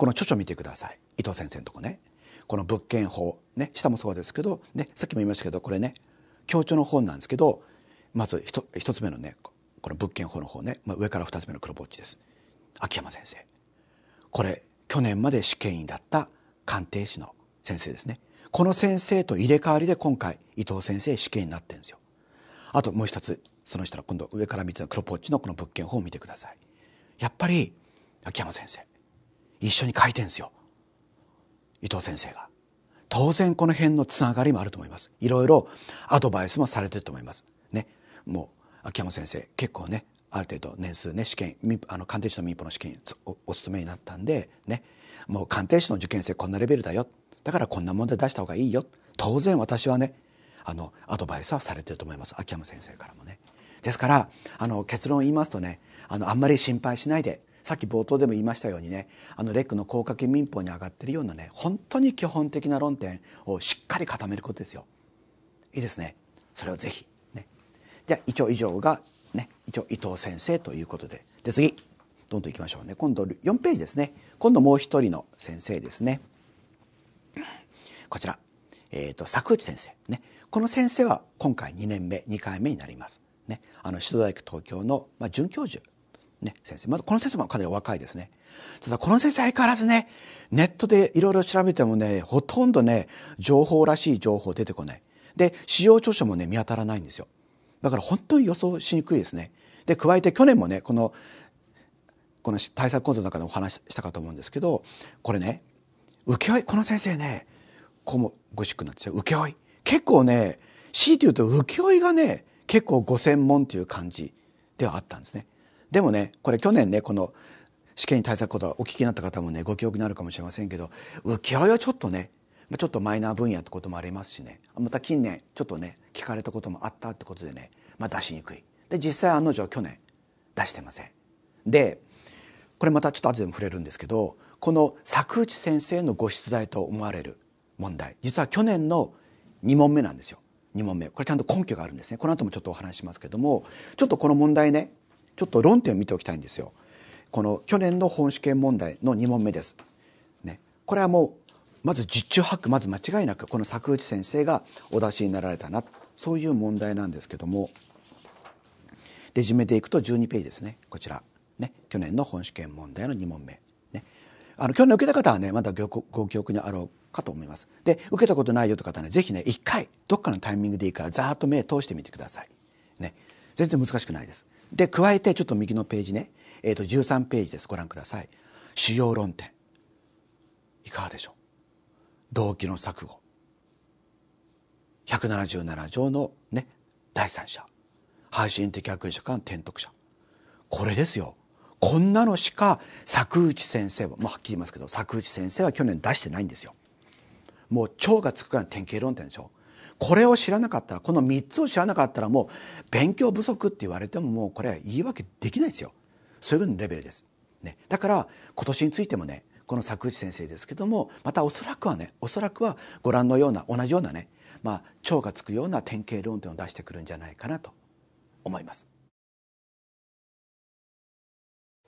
この著書見てください伊藤先生のとこねこの物件法ね下もそうですけど、ね、さっきも言いましたけどこれね強調の本なんですけどまず 1, つ目のねこの物件法の方ね、まあ、上から2つ目の黒ぼっちです秋山先生これ去年まで試験員だった鑑定士の先生ですねこの先生と入れ替わりで今回伊藤先生試験になってるんですよあともう一つその人の今度上から見ての黒ポッチのこの物件法を見てくださいやっぱり秋山先生一緒に書いてるんですよ伊藤先生が。当然この辺のつながりもあると思います。いろいろアドバイスもされてると思います。ね。もう秋山先生結構ねある程度年数ね試験あの鑑定士の民法の試験おお勤めになったんでねもう鑑定士の受験生こんなレベルだよだからこんな問題出した方がいいよ当然私はねあのアドバイスはされてると思います秋山先生からもね。ですからあの結論を言いますとねあのあんまり心配しないでさっき冒頭でも言いましたようにねあのレックの高架民法に上がってるようなね本当に基本的な論点をしっかり固めることですよ。いいですねそれをぜひ、ね、じゃあ一応以上が、ね、一応伊藤先生ということでで次どんどんいきましょうね今度4ページですね今度もう一人の先生ですねこちら、えーと、作内先生ねこの先生は今回2年目2回目になります。ね、あの首都大学東京の、まあ、准教授ね、先生。まだこの先生もかなりお若いですね。ただこの先生相変わらずね、ネットでいろいろ調べてもね、ほとんどね、情報らしい情報出てこない。で、使用著書もね、見当たらないんですよ。だから本当に予想しにくいですね。で、加えて去年もね、この、この対策講座の中でお話ししたかと思うんですけど、これね、請負この先生ね、こうもごックになんですよ。請負結構ね、強いて言うと請負がね、結構ご専門という感じではあったんですね。でもねこれ去年ねこの試験に対策ことはお聞きになった方もねご記憶になるかもしれませんけど浮世絵はちょっとねちょっとマイナー分野ってこともありますしねまた近年ちょっとね聞かれたこともあったってことでね、まあ、出しにくいで実際案の定去年出してませんでこれまたちょっと後でも触れるんですけどこの作内先生のご出題と思われる問題実は去年の2問目なんですよ2問目これちゃんと根拠があるんですねこの後もちょっとお話しますけどもちょっとこの問題ねちょっと論点を見ておきたいんですよ。この去年の本試験問題の2問目です。ね、これはもうまず実中八九まず間違いなくこの作内先生がお出しになられたなそういう問題なんですけどもレジュメでいくと12ページですねこちら、ね、去年の本試験問題の2問目。ね、あの去年受けた方はねまだご記憶にあろうかと思います。で受けたことないよという方はね是非ね一回どっかのタイミングでいいからざーっと目通してみてください。ね、全然難しくないです。で加えてちょっと右のページね、えー、と13ページですご覧ください主要論点いかがでしょう動機の錯誤177条のね第三者配信的悪意者間転得者これですよこんなのしか作内先生は、はっきり言いますけど作内先生は去年出してないんですよもう超がつくから典型論点でしょこれを知らなかったらこの3つを知らなかったらもう勉強不足って言われてももうこれは言い訳できないですよそういうレベルです、ね、だから今年についてもねこの作内先生ですけどもまたおそらくはねおそらくはご覧のような同じようなねまあ、腸がつくような典型論点を出してくるんじゃないかなと思います。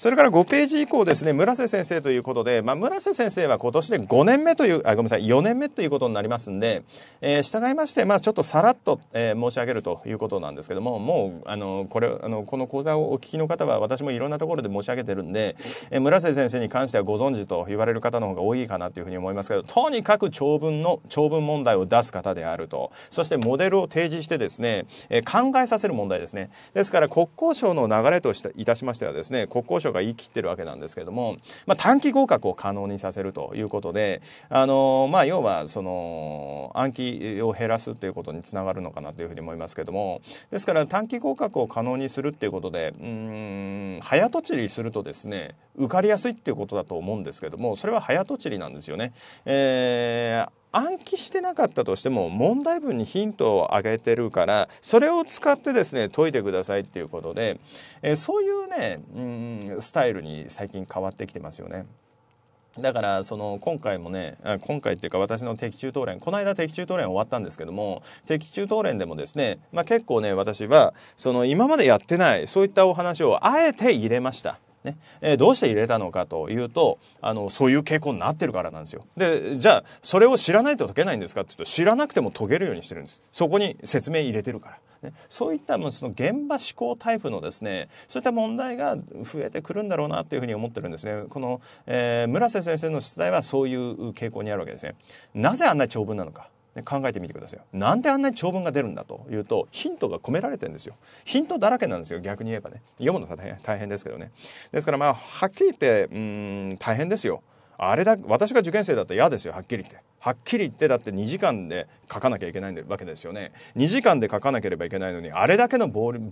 それから5ページ以降ですね、村瀬先生ということで、まあ、村瀬先生は今年で5年目という、あ、ごめんなさい、4年目ということになりますんで、えー、従いまして、まあ、ちょっとさらっと、えー、申し上げるということなんですけども、もう、あの、これ、あの、この講座をお聞きの方は、私もいろんなところで申し上げてるんで、えー、村瀬先生に関してはご存知と言われる方の方が多いかなというふうに思いますけど、とにかく長文の、長文問題を出す方であると、そしてモデルを提示してですね、えー、考えさせる問題ですね。ですから、国交省の流れとして、いたしましてはですね、国交省長が言い切ってるわけなんですけども、まあ、短期合格を可能にさせるということで、あのまあ、要はその暗記を減らすということにつながるのかなというふうに思いますけどもですから短期合格を可能にするっていうことでうん早とちりするとですね受かりやすいっていうことだと思うんですけどもそれは早とちりなんですよね。えー暗記してなかったとしても問題文にヒントをあげてるからそれを使ってですね解いてくださいっていうことで、えー、そういうねうんスタイルに最近変わってきてますよね。だからその今回もね今回っていうか私の的中討論この間的中討論終わったんですけども的中討論でもですね、まあ、結構ね私はその今までやってないそういったお話をあえて入れました。ねえー、どうして入れたのかというとあのそういう傾向になってるからなんですよでじゃあそれを知らないと解けないんですかっていうと知らなくても解けるようにしてるんですそこに説明入れてるから、ね、そういったその現場思考タイプのですねそういった問題が増えてくるんだろうなというふうに思ってるんですねこの、えー、村瀬先生の出題はそういう傾向にあるわけですねなぜあんな長文なのかね、考えてみてくださいよ。なんであんなに長文が出るんだというとヒントが込められてるんですよ。ヒントだらけなんですよ逆に言えばね。読むの大変大変ですけどね。ですからまあはっきり言ってうん大変ですよ。あれだ私が受験生だったら嫌ですよはっきり言って。はっきり言ってだって2時間で書かなきゃいけないわけですよね2時間で書かなければいけないのにあれだけの分,、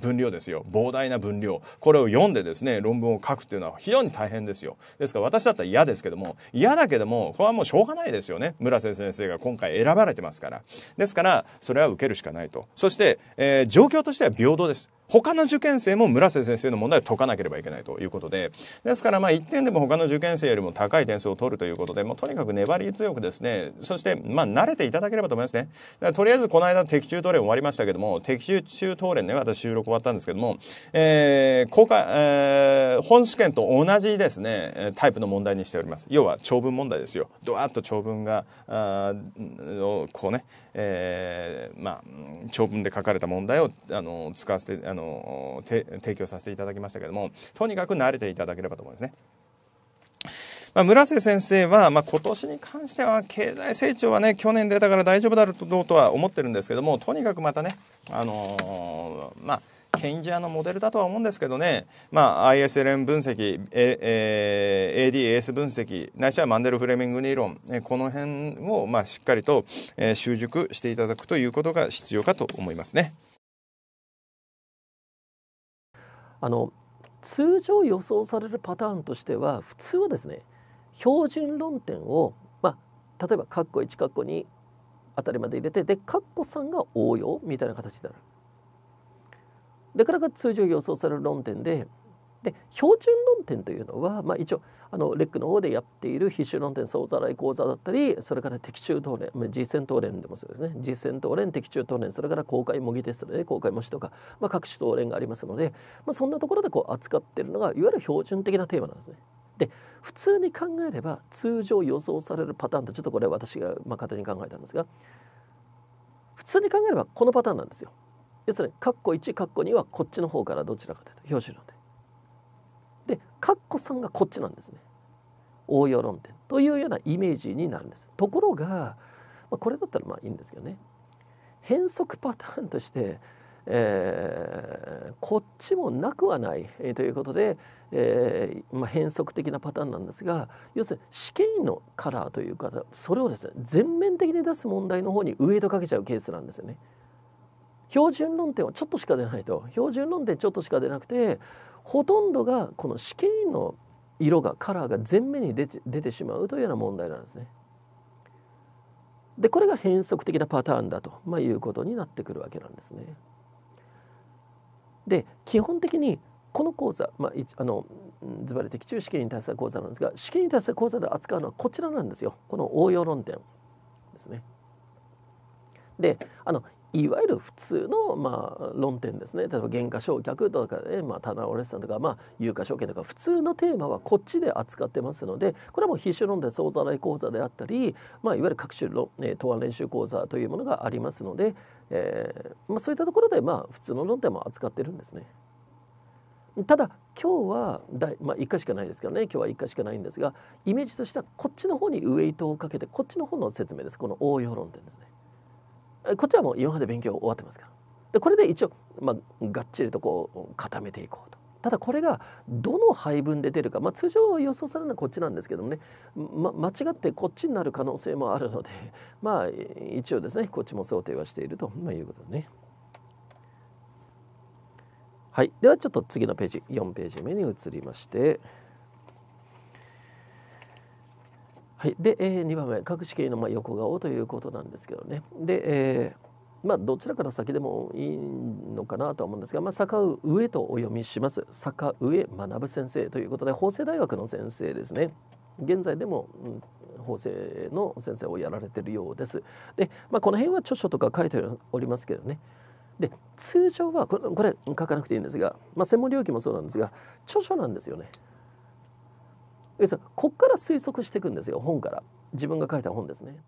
分量ですよ膨大な分量これを読んでですね論文を書くっていうのは非常に大変ですよですから私だったら嫌ですけども嫌だけどもこれはもうしょうがないですよね村瀬先生が今回選ばれてますからですからそれは受けるしかないとそして、えー、状況としては平等です他の受験生も村瀬先生の問題を解かなければいけないということでですからまあ1点でも他の受験生よりも高い点数を取るということでもうとにかく粘り強くですね、そして、まあ、慣れていただければと思いますね。とりあえず、この間、的中討論終わりましたけども、的中中討論ね、私収録終わったんですけども、えー、公開、えー、本試験と同じですね、タイプの問題にしております。要は、長文問題ですよ。ドワーッと長文が、あこうね、えー、まあ、長文で書かれた問題を、あの、使わせて、あの、提供させていただきましたけども、とにかく慣れていただければと思いますね。まあ、村瀬先生は、まあ、今年に関しては経済成長はね、去年出たから大丈夫だろうとは思ってるんですけども、とにかくまたね、あのー、まあ、ケインジアのモデルだとは思うんですけどね、まあ、ISLM 分析、えー、ADAS 分析ないしはマンデル・フレミング理論、えこの辺を、まあ、しっかりと、えー、習熟していただくということが必要かと思いますね。あの通常予想されるパターンとしては普通はですね標準論点を、まあ、例えば括弧1括弧2あたりまで入れてで括弧3が応用みたいな形になる。でからが通常予想される論点でで標準論点というのは、まあ、一応あのレックの方でやっている必修論点総ざらい講座だったりそれから的中答練、まあ、実践答練でもそうですね実践答練的中答練それから公開模擬テストで、ね、公開模試とか、まあ、各種答練がありますので、まあ、そんなところでこう扱っているのがいわゆる標準的なテーマなんですね。で普通に考えれば通常予想されるパターンとちょっとこれ私が、まあ、勝手に考えたんですが普通に考えればこのパターンなんですよ。要するに、カッコ1、カッコ2はこっちの方からどちらかというと標準論点。で、カッコ3がこっちなんですね。応用論点というようなイメージになるんです。ところが、まあ、これだったらまあいいんですけどね。変則パターンとしてえー、こっちもなくはない、えー、ということで、えーまあ、変則的なパターンなんですが要するに試験員のカラーという方それをですね全面的に出す問題の方にウエイトかけちゃうケースなんですよね。標準論点はちょっとしか出ないと標準論点ちょっとしか出なくてほとんどがこの試験員の色がカラーが全面に出て出てしまうというような問題なんですね。でこれが変則的なパターンだと、まあ、いうことになってくるわけなんですね。で基本的にこの講座、まあ、あのずばり的中試験に対する講座なんですが試験に対する講座で扱うのはこちらなんですよこの応用論点ですね。であのいわゆる普通の、まあ、論点ですね例えば原価償却とか、ねまあ、棚卸さんとか、まあ、有価証券とか普通のテーマはこっちで扱ってますのでこれはもう必修論点総ざらい講座であったり、まあ、いわゆる各種論、え答案練習講座というものがありますので、えー、まあ、そういったところで、まあ、普通の論点も扱ってるんですね。ただ今日は第、まあ、1回しかないですからね今日は1回しかないんですがイメージとしてはこっちの方にウエイトをかけてこっちの方の説明ですこの応用論点ですね。こっちはもう今まで勉強終わってますからでこれで一応、まあ、がっちりとこう固めていこうと。ただこれがどの配分で出るか、まあ、通常予想されるのはこっちなんですけどもね、ま、間違ってこっちになる可能性もあるのでまあ一応ですねこっちも想定はしていると、まあ、いうことですね。はい、ではちょっと次のページ4ページ目に移りまして。はい、で、えー、2番目各死刑のまあ横顔ということなんですけどねで、えー、まあ、どちらから先でもいいのかなとは思うんですが、まあ、坂上とお読みします坂上学先生ということで法政大学の先生ですね現在でも、うん法政の先生をやられてるようです。で、まあ、この辺は著書とか書いておりますけどね。で通常はこれこれ書かなくていいんですが、まあ、専門領域もそうなんですが著書なんですよね。要するにこっから推測していくんですよ本から自分が書いた本ですね。